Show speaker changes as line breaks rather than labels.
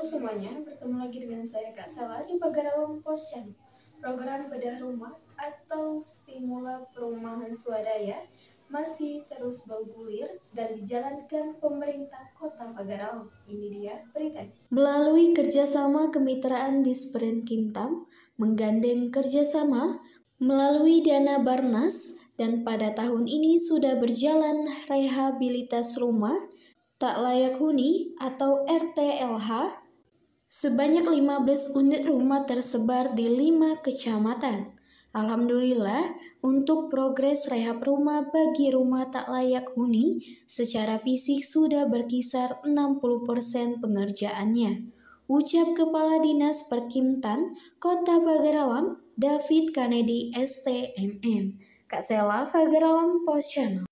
semuanya, bertemu lagi dengan saya Kak Sela di Pagarawan Posyandu, program bedah rumah atau stimula perumahan swadaya masih terus
bergulir dan dijalankan pemerintah kota Pagarawan. Ini dia berita
Melalui kerjasama kemitraan di Sprint Kintam, menggandeng kerjasama melalui dana Barnas, dan pada tahun ini sudah berjalan rehabilitas rumah tak layak huni atau RTLH Sebanyak 15 unit rumah tersebar di 5 kecamatan. Alhamdulillah, untuk progres rehab rumah bagi rumah tak layak huni, secara fisik sudah berkisar 60% pengerjaannya. Ucap Kepala Dinas Perkimtan Kota Pagaralam, David Kennedy, STMM. Kak Sela, Pagaralam Post Channel.